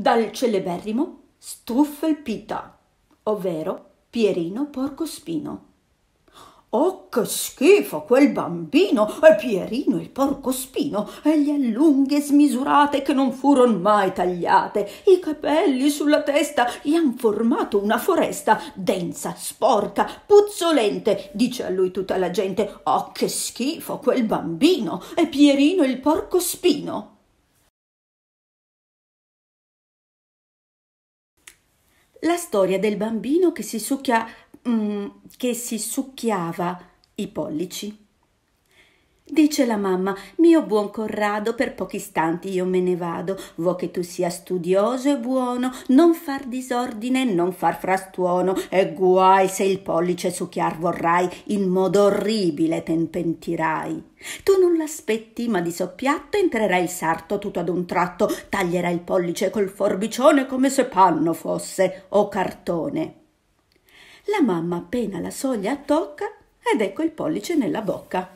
dal celeberrimo Struffelpita, ovvero Pierino Porcospino. Oh, che schifo quel bambino! E Pierino il porcospino, e le lunghe smisurate che non furono mai tagliate, i capelli sulla testa gli han formato una foresta densa, sporca, puzzolente, dice a lui tutta la gente. Oh, che schifo quel bambino! E Pierino il porcospino! la storia del bambino che si, succhia, mm, che si succhiava i pollici. Dice la mamma, mio buon Corrado, per pochi istanti io me ne vado. Vuoi che tu sia studioso e buono, non far disordine, non far frastuono. E guai se il pollice succhiar vorrai, in modo orribile te ne pentirai. Tu non l'aspetti, ma di soppiatto entrerà il sarto tutto ad un tratto, taglierà il pollice col forbicione come se panno fosse o cartone. La mamma appena la soglia tocca ed ecco il pollice nella bocca.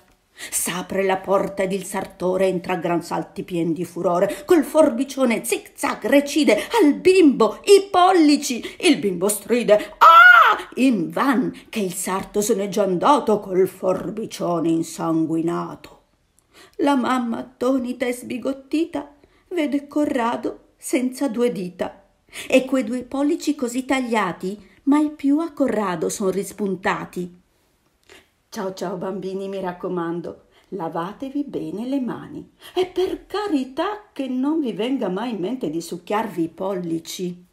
S'apre la porta ed il sartore entra a gran salti pien di furore, col forbicione zig zag recide al bimbo i pollici. Il bimbo stride Ah! in van che il sarto se n'è già andato col forbicione insanguinato. La mamma attonita e sbigottita vede Corrado senza due dita e quei due pollici così tagliati mai più a Corrado son rispuntati. Ciao ciao bambini, mi raccomando, lavatevi bene le mani e per carità che non vi venga mai in mente di succhiarvi i pollici.